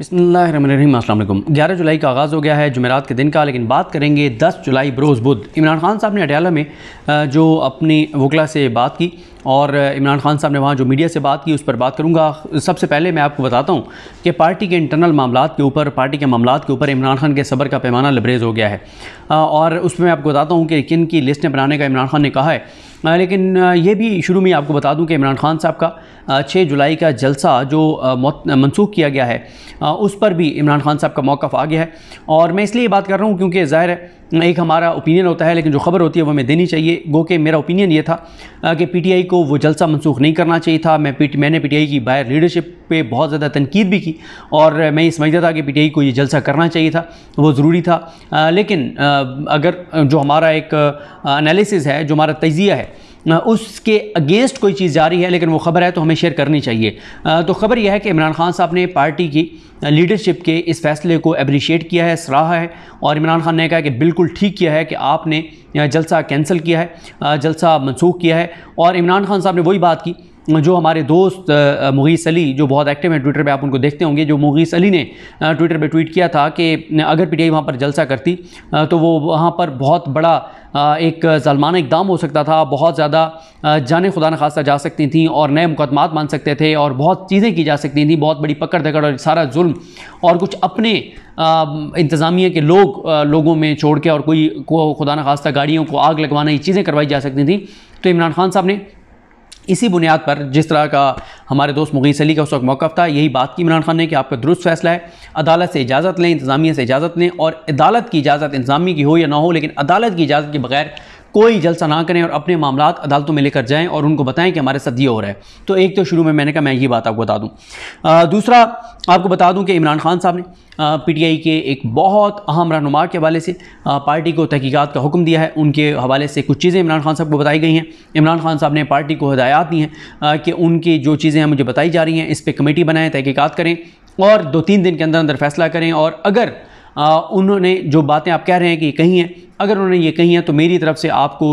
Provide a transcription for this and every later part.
बसमीम ग्यारह जुलाई का आगाज़ हो गया है जुमेरात के दिन का लेकिन बात करेंगे दस जुलाई बरोज़ बुध इमरान खान साहब ने अटियाला में जो अपनी वकला से बात की और इमरान खान साहब ने वहाँ जो मीडिया से बात की उस पर बात करूँगा सबसे पहले मैं आपको बताता हूँ कि पार्टी के इंटरनल मामला के ऊपर पार्टी के मामला के ऊपर इमरान खान के सबर का पैमाना लबरेज हो गया है और उस पर मैं आपको बताता हूँ कि किन की लिस्टें बनाने का इमरान खान ने कहा है लेकिन ये भी शुरू में आपको बता दूं कि इमरान खान साहब का 6 जुलाई का जलसा जो मनसूख किया गया है उस पर भी इमरान खान साहब का मौक़ आ गया है और मैं इसलिए बात कर रहा हूँ क्योंकि ज़ाहिर है एक हमारा ओपिनियन होता है लेकिन जो खबर होती है वो हमें देनी चाहिए गो के मेरा ओपिनियन ये था कि पीटीआई को वो जलसा मनसूख नहीं करना चाहिए था मैं पी मैंने पीटीआई की बायर लीडरशिप पे बहुत ज़्यादा तनकीद भी की और मैं ये समझता था कि पीटीआई को ये जलसा करना चाहिए था वो ज़रूरी था लेकिन अगर जो हमारा एक अनालिस है जो हमारा तजिया है उसके अगेंस्ट कोई चीज़ जा रही है लेकिन वो खबर है तो हमें शेयर करनी चाहिए तो खबर यह है कि इमरान खान साहब ने पार्टी की लीडरशिप के इस फैसले को अप्रिशिएट किया है सराहा है और इमरान खान ने कहा कि बिल्कुल ठीक किया है कि आपने जलसा कैंसिल किया है जलसा मनसूख किया है और इमरान खान साहब ने वही बात की जो हमारे दोस्त मुगीस अली जो बहुत एक्टिव हैं ट्विटर पे आप उनको देखते होंगे जो मुगीस अली ने ट्विटर पे ट्वीट किया था कि अगर पीटीआई वहाँ पर जलसा करती तो वो वहाँ पर बहुत बड़ा एक जलमान इकदाम हो सकता था बहुत ज़्यादा जाने खुदा न खास्ता जा सकती थी और नए मुकदमात मान सकते थे और बहुत चीज़ें की जा सकती थी बहुत बड़ी पकड़ धकड़ और सारा जुल्म और कुछ अपने इंतज़ामिया के लोग लोगों में छोड़ के और कोई को खुदा न खास्ता गाड़ियों को आग लगवाना ये चीज़ें करवाई जा सकती थी तो इमरान खान साहब ने इसी बुनियाद पर जिस तरह का हमारे दोस्त मुगीस अली का उस वक्त मौक़ था यही बात की इमरान खान ने कि आपका दुरुस्त फैसला है अदालत से इजाज़त लें इंतज़ामिया से इजाज़त लें और अदालत की इजाज़त इंतज़ामी की हो या ना हो लेकिन अदालत की इजाज़त के बगैर कोई जलसा ना करें और अपने मामला अदालतों में लेकर जाएँ और उनको बताएं कि हमारे साथ ये हो रहा है तो एक तो शुरू में मैंने कहा मैं ये बात आपको बता दूँ दूसरा आपको बता दूँ कि इमरान खान साहब ने पीटीआई के एक बहुत अहम रहनुमा के हवाले से पार्टी को तहकीक़ात का हुक्म दिया है उनके हवाले से कुछ चीज़ें इमरान खान साहब को बताई गई हैं इमरान खान साहब ने पार्टी को हदायत दी हैं कि उनकी जो चीज़ें हैं मुझे बताई जा रही हैं इस पर कमेटी बनाएं तहकीक़ात करें और दो तीन दिन के अंदर अंदर फैसला करें और अगर उन्होंने जो बातें आप कह रहे हैं कि कही हैं अगर उन्होंने ये कही हैं तो मेरी तरफ से आपको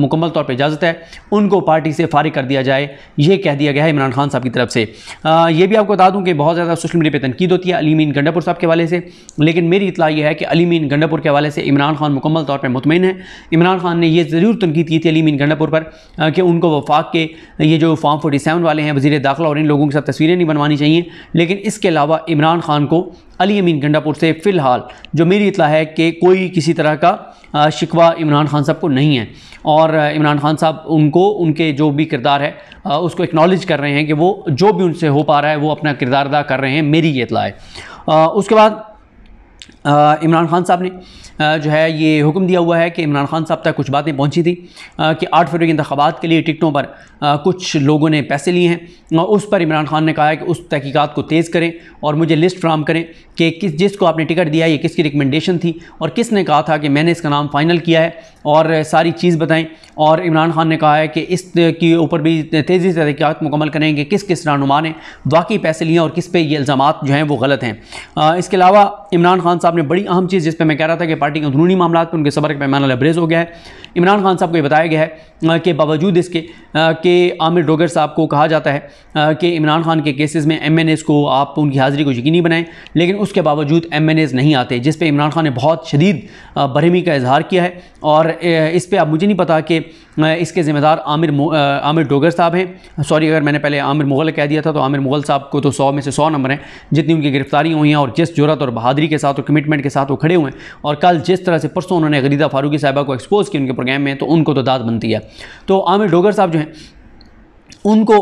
मुकम्मल तौर पर इजाज़त है उनको पार्टी से फारिग कर दिया जाए ये कह दिया गया है इमरान खान साहब की तरफ से आ, ये भी आपको बता दूँ कि बहुत ज़्यादा सोशल मीडिया पर तनकीद होती है अलीमीन गंडापुर साहब के वाले से लेकिन मेरी इतला यह है कि अलीमीन गंडापुर के वाले से इमरान खान मुकम्मल तौर पर मुतमिन है इमरान खान ने यह ज़रूर तनकीद की थी अलीमीन गंडापुर पर कि उनको वफाक के ये जो फॉर्म फोर्टी सेवन वाले हैं वजी दाखिला और इन लोगों के साथ तस्वीरें नहीं बनवानी चाहिए लेकिन इसके अलावा इमरान खान को अली अमीन गंडापुर से फ़िलहाल जो मेरी इतला है कि कोई किसी तरह का का शिकवा इमरान खान साहब को नहीं है और इमरान खान साहब उनको उनके जो भी किरदार है उसको एक्नॉलेज कर रहे हैं कि वो जो भी उनसे हो पा रहा है वो अपना किरदार अदा कर रहे हैं मेरी ये इतला है उसके बाद इमरान खान साहब ने जो है ये हुक्म दिया हुआ है कि इमरान खान साहब तक कुछ बातें पहुँची थी कि आठ फरवरी के इंतबात के लिए टिकटों पर कुछ लोगों ने पैसे लिए हैं और उस पर इमरान खान ने कहा है कि उस तहकीक़ात को तेज़ करें और मुझे लिस्ट फ्राम करें कि किस जिसको आपने टिकट दिया ये किसकी रिकमेंडेशन थी और किसने कहा था कि मैंने इसका नाम फ़ाइनल किया है और सारी चीज़ बताएं और इमरान खान ने कहा है कि इस के ऊपर भी तेज़ी से तहकियात मुकम्मल करेंगे किस किस रहनुमा ने वाकई पैसे लिए और किस पे ये इल्ज़ाम जो हैं वो गलत हैं इसके अलावा इमरान खान साहब ने बड़ी अहम चीज़ जिस पर मैं कह रहा था कि पार्टी के अंदरूनी मामला पर उनके सबर के पैमाना लबरेज हो गया है इमरान खान साहब को ये बताया गया है कि बावजूद इसके कि आमिर डोगर साहब को कहा जाता है कि इमरान खान के केसेस में एम एन एस को आप उनकी हाज़िरी को यकीनी बनाएं लेकिन उसके बावजूद एम एन एस नहीं आते जिस पर इमरान खान ने बहुत शदीद बरहमी का इजहार किया है और इस पर अब मुझे नहीं पता कि इसके ज़िम्मेदार आमिर आमिर डोगर साहब हैं सॉरी अगर मैंने पहले आमिर मुग़ल कह दिया था तो आमिर मुग़ल साहब को तो सौ में से सौ नंबर हैं जितनी उनकी गिरफ्तारी हुई हैं और जिस जरूरत और बहादरी के साथ और कमिटमेंट के साथ वो खड़े हुए हैं और कल कल जिस तरह से परसों उन्होंने गरीदा फारूकी साहबा को एक्सपोज किया उनके प्रोग्राम में तो उनको तो दाद बनती है तो आमिर डोगर साहब जो हैं उनको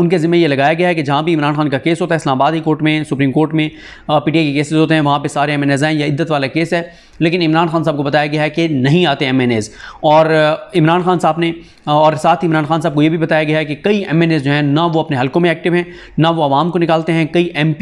उनके ज़िम्मे ये लगाया गया है कि जहाँ भी इमरान खान का केस होता है इस्लामाबाद ही कोर्ट में सुप्रीम कोर्ट में आई के केसेस होते हैं वहाँ पे सारे एम हैं या इद्दत वाला केस है लेकिन इमरान खान साहब को बताया गया है कि नहीं आते एम और इमरान खान साहब ने और साथ ही इमरान खान साहब को ये भी बताया गया है कि कई एम जो हैं ना वो अपने हलकों में एक्टिव हैं ना वो आवाम को निकालते हैं कई एम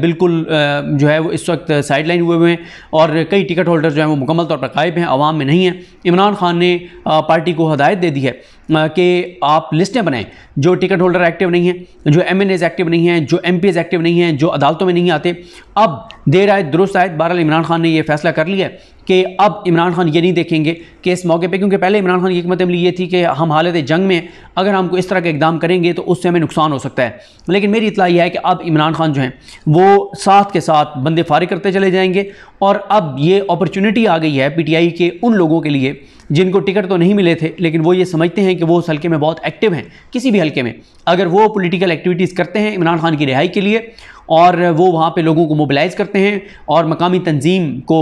बिल्कुल जो है वो इस वक्त साइड लाइन हुए हुए हैं और कई टिकट होल्डर जो हैं वो मुकम्मल तौर पर गायब हैं आवाम में नहीं है इमरान खान ने पार्टी को हदायत दे दी है कि आप लिस्टें बनाएं जो टिकट होल्डर एक्टिव नहीं है जो एम एक्टिव नहीं है जो एम एक्टिव नहीं है जो अदालतों में नहीं आते अब देर आए दुरुस्त आए बहरहाल इमरान खान ने यह फैसला कर लिया कि अब इमरान खान ये नहीं देखेंगे कि इस मौके पे क्योंकि पहले इमरान खान की हमत अमली ये थी कि हम हालत जंग में अगर हमको इस तरह के इकदाम करेंगे तो उससे हमें नुकसान हो सकता है लेकिन मेरी इतला यह है कि अब इमरान खान जो हैं वो साथ के साथ बंदे फारिग करते चले जाएंगे और अब ये अपॉर्चुनिटी आ गई है पी टी आई के उन लोगों के लिए जिनको टिकट तो नहीं मिले थे लेकिन वो ये समझते हैं कि वो उस हल्के में बहुत एक्टिव हैं किसी भी हल्के में अगर वो पॉलिटिकल एक्टिविटीज़ करते हैं इमरान खान की रिहाई के लिए और वो वहाँ पे लोगों को मोबिलाइज़ करते हैं और मकामी तंजीम को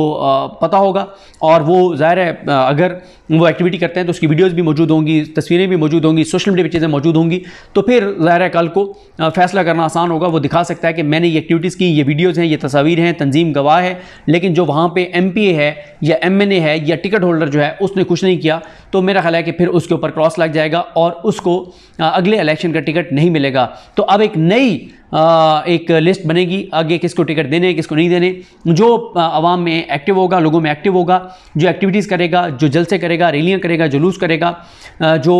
पता होगा और वो ज़ाहिर है अगर वो एक्टिविटी करते हैं तो उसकी वीडियोज़ भी मौजूद होंगी तस्वीरें भी मौजूद होंगी सोशल मीडिया पर चीज़ें मौजूद होंगी तो फिर ज़ाहिर है कल को फैसला करना आसान होगा वो दिखा सकता है कि मैंने ये एक्टिविटीज़ की ये वीडियोज़ हैं ये तस्वीर हैं तंजीम गवाह है लेकिन जो वहाँ पर एम है या एम है या टिकट होल्डर जो है उसने कुछ नहीं किया तो मेरा ख्याल है कि फिर उसके ऊपर क्रॉस लग जाएगा और उसको अगले इलेक्शन का टिकट नहीं मिलेगा तो अब एक नई एक लिस्ट बनेगी आगे किसको टिकट देने किसको नहीं देने जो आवाम में एक्टिव होगा लोगों में एक्टिव होगा जो एक्टिविटीज़ करेगा जो जल से करेगा रैलियाँ करेगा जुलूस करेगा जो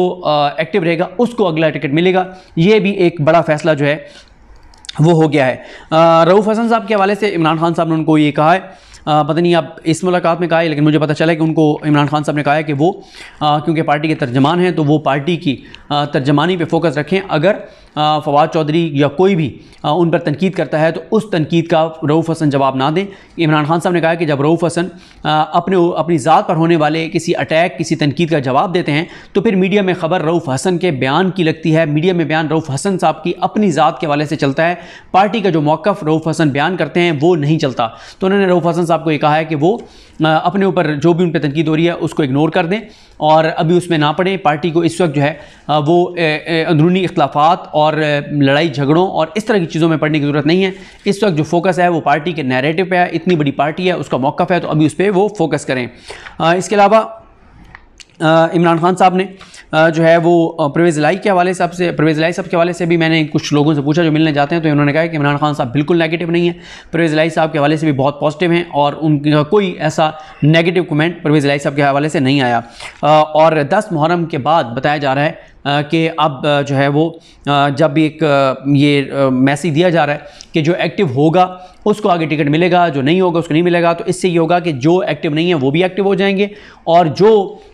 एक्टिव रहेगा उसको अगला टिकट मिलेगा ये भी एक बड़ा फैसला जो है वो हो गया है रऊफ़ हसन साहब के हवाले से इमरान खान साहब ने उनको ये कहा है आ, पता नहीं आप इस मुलाकात में कहा है लेकिन मुझे पता चला कि उनको इमरान खान साहब ने कहा है कि वो क्योंकि पार्टी के तर्जमान हैं तो वो पार्टी की तर्जमानी पे फोकस रखें अगर फवाद चौधरी या कोई भी उन पर तनकीद करता है तो उस तनकीद का रऊफ़ हसन जवाब ना दें इमरान खान साहब ने कहा कि जब रऊफ़ हसन अपने अपनी ज़ात पर होने वाले किसी अटैक किसी तनकीद का जवाब देते हैं तो फिर मीडिया में ख़बर रऊफ़ हसन के बयान की लगती है मीडिया में बयान रऊफ़ हसन साहब की अपनी ज़ात के हवाले से चलता है पार्टी का जो मौक़ रऊफ़ हसन बयान करते हैं वो नहीं चलता तो उन्होंने रऊफ़ हसन साहब को ये कहा है कि वो अपने ऊपर जो भी उन पर तनकीद हो रही है उसको इग्नोर कर दें और अभी उसमें ना पड़ें पार्टी को इस वक्त जो है वो अंदरूनी इख्लाफा और और लड़ाई झगड़ों और इस तरह की चीज़ों में पढ़ने की ज़रूरत नहीं है इस वक्त जो फोकस है वो पार्टी के नैरेटिव पे है इतनी बड़ी पार्टी है उसका मौका है तो अभी उस पर वो फोकस करें इसके अलावा इमरान खान साहब ने जो है वो परवेज़ लाई के हवाले साहब से परवेज़ लाई साहब के हवाले से भी मैंने कुछ लोगों से पूछा जो मिलने जाते हैं तो इन्होंने कहा कि इमरान खान साहब बिल्कुल नेगेटिव नहीं है परवेज़ लाई साहब के हवाले से भी बहुत पॉजिटिव हैं और उनका कोई ऐसा नेगेटिव कमेंट परवेज़ लाई साहब के हवाले से नहीं आया और दस मुहर्रम के बाद बताया जा रहा है कि अब जो है वो जब एक ये मैसेज दिया जा रहा है कि जो एक्टिव होगा उसको आगे टिकट मिलेगा जो नहीं होगा उसको नहीं मिलेगा तो इससे ये होगा कि जो एक्टिव नहीं है वो भी एक्टिव हो जाएंगे और जो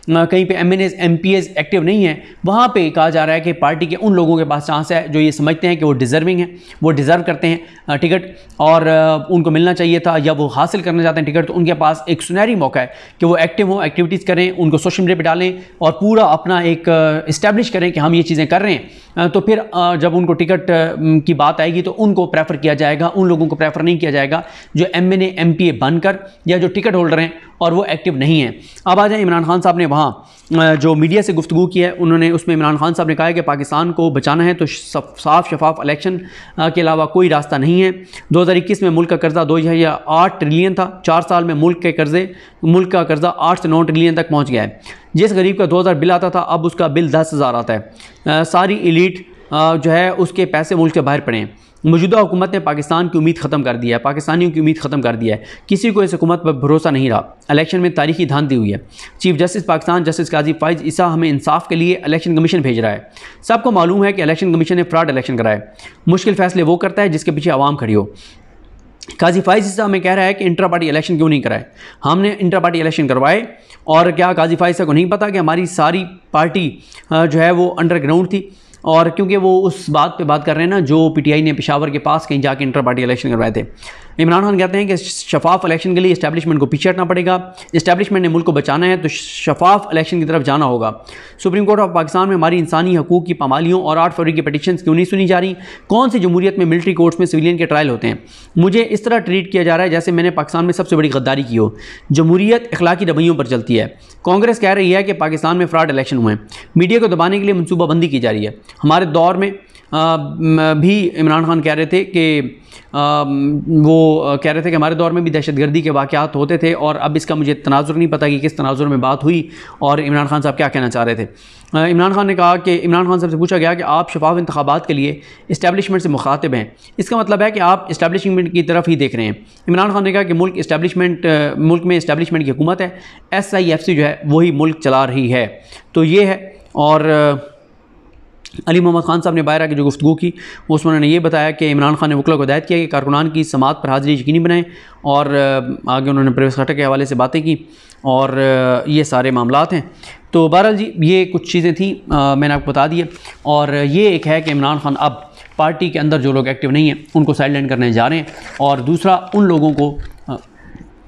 कहीं पे M N S M P S active नहीं है वहाँ पे कहा जा रहा है कि पार्टी के उन लोगों के पास चांस है जो ये समझते हैं कि वो डिज़र्विंग है वो डिज़र्व करते हैं टिकट और उनको मिलना चाहिए था या वो हासिल करना चाहते हैं टिकट तो उनके पास एक सुनहरी मौका है कि वो एक्टिव हों एक्टिविटीज़ करें उनको सोशल मीडिया पर डालें और पूरा अपना एक इस्टेब्लिश करें करें कि हम ये चीज़ें कर रहे हैं तो फिर जब उनको टिकट की बात आएगी तो उनको प्रेफर किया जाएगा उन लोगों को प्रेफर नहीं किया जाएगा जो एम एन बनकर या जो टिकट होल्डर हैं और वो एक्टिव नहीं हैं अब आ जाए इमरान खान साहब ने वहाँ जो मीडिया से गुफ्तु की है उन्होंने उसमें इमरान खान साहब ने कहा है कि पाकिस्तान को बचाना है तो साफ शफाफ इलेक्शन के अलावा कोई रास्ता नहीं है दो हज़ार इक्कीस में मुल्क का कर्जा दो या आठ ट्रिलियन था चार साल में मुल्क के कर्जे मुल्क का कर्जा आठ से नौ ट्रिलियन तक पहुँच गया है जिस गरीब का दो हज़ार बिल आता था अब उसका बिल दस हज़ार आता है सारी इलीट जो है उसके पैसे मुल्क के बाहर पड़े हैं मौजूदा हुकूमत ने पाकिस्तान की उम्मीद ख़त्म कर दिया है पाकिस्तानियों की उम्मीद ख़त्म कर दिया है किसी को इस हुकूमत पर भरोसा नहीं रहा इलेक्शन में तारीखी धान दी हुई है chief justice Pakistan justice Qazi Faez Isa हमें इंसाफ के लिए इलेक्शन कमीशन भेज रहा है सबको मालूम है कि इलेक्शन कमीशन ने फ्रॉड इलेक्शन कराए मुश्किल फैसले वो करता है जिसके पीछे आवाम खड़ी हो काजी फाइज ईसा हमें कह रहा है कि इंटर पार्टी इलेक्शन क्यों नहीं कराए हमने इंटर पार्टी इलेक्शन करवाए और क्या काजी फाइज को नहीं पता कि हमारी सारी पार्टी जो है वो अंडरग्राउंड थी और क्योंकि वो उस बात पे बात कर रहे हैं ना जो पीटीआई ने पिशावर के पास कहीं जाके इंटर पार्टी इलेक्शन करवाए थे इमरान खान कहते हैं कि शफाफ इलेक्शन के लिए इस्टेब्लिशमेंट को पीछे हटना पड़ेगा इस्टेब्लिशमेंट ने मुल्क को बचाना है तो शफाफ इलेक्शन की तरफ जाना होगा सुप्रीम कोर्ट ऑफ पाकिस्तान में हमारी इंसानी हकूक़ की पामालियों और आठ फरवरी की पटिशन क्यों नहीं सुनी जा रही कौन सी जमूरीत में मिलिट्री कोर्ट्स में सिविलियन के ट्रायल होते हैं मुझे इस तरह ट्रीट किया जा रहा है जैसे मैंने पाकिस्तान में सबसे बड़ी गद्दारी की हो जमूरीत अखलाकी रवैयों पर चलती है कांग्रेस कह रही है कि पाकिस्तान में फ्रॉड इलेक्शन हुए मीडिया को दबाने के लिए मनसूबाबंदी की जा रही है हमारे दौर में भी इमरान खान कह रहे थे कि वो कह रहे थे कि हमारे दौर में भी दहशतगर्दी के वाक़ात होते थे और अब इसका मुझे तनाजुर नहीं पता कि किस तनाजुर में बात हुई और इमरान खान साहब क्या कहना चाह रहे थे इमरान खान ने कहा कि इमरान खान साहब से पूछा गया कि आप शफाफ इंतबात के लिए इस्टेबलिशमेंट से मुखातब हैं इसका मतलब है कि आप इस्टेबलिशमेंट की तरफ ही देख रहे हैं इमरान खान ने कहा कि मुल्क इस्टेबलिशमेंट मुल्क में इस्टेबलिशमेंट की हुकूमत है एस आई एफ सी जो है वही मुल्क चला रही है तो ये है और अली मोहम्मद खान साहब ने बाहर की जो गुफ्तु की उसमें उन्होंने ये बताया कि इमरान खान ने वकला को हदायत किया कि कारकुनान की समात पर हाजिरी यकीनी बनाएं और आगे उन्होंने प्रवेश खट्टर के हवाले से बातें की और ये सारे मामलात हैं तो बहरहाल जी ये कुछ चीज़ें थी आ, मैंने आपको बता दिया और ये एक है कि इमरान खान अब पार्टी के अंदर जो लोग एक्टिव नहीं हैं उनको साइड करने जा रहे हैं और दूसरा उन लोगों को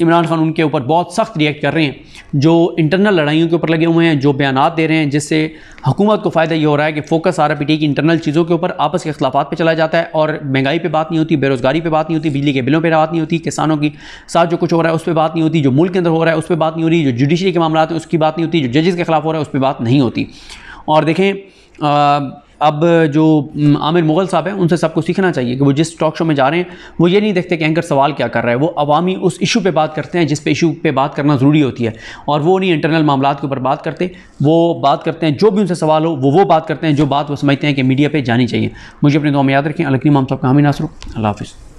इमरान खान उनके ऊपर बहुत सख्त रिएक्ट कर रहे हैं जो इंटरनल लड़ाइयों के ऊपर लगे हुए हैं जो बयान दे रहे हैं जिससे हुकूमत को फ़ायदा ये हो रहा है कि फोकस आर पी टी की इंटरनल चीज़ों के ऊपर आपस के अख्लाफात पर चला जाता है और महंगाई पर बात नहीं होती बेरोज़गारी पर बात नहीं होती बिजली के बिलों पर बात नहीं होती किसानों की साथ जो कुछ हो रहा है उस पर बात नहीं होती जो मुल्क के अंदर हो रहा है उस पर बात नहीं हो रही जो जुडिशरी के मामला हैं उसकी बात नहीं होती जो जजेस के खिलाफ हो रहा है उस पर बात नहीं होती और देखें अब जो आमिर मुग़ल साहब हैं उनसे सबको सीखना चाहिए कि वो जिस टॉक शो में जा रहे हैं वो ये नहीं देखते कि एंकर सवाल क्या कर रहा है वो अवामी उस इशू पे बात करते हैं जिस पे इशू पे बात करना ज़रूरी होती है और वो नहीं इंटरनल मामला के ऊपर बात करते वो बात करते हैं जो भी उनसे सवाल हो वो वो बात करते हैं जो बात वो समझते हैं कि मीडिया पर जानी चाहिए मुझे अपने दो में याद रखें अलकनी माम साहब का हामी नासरू अल्लाह हाफ़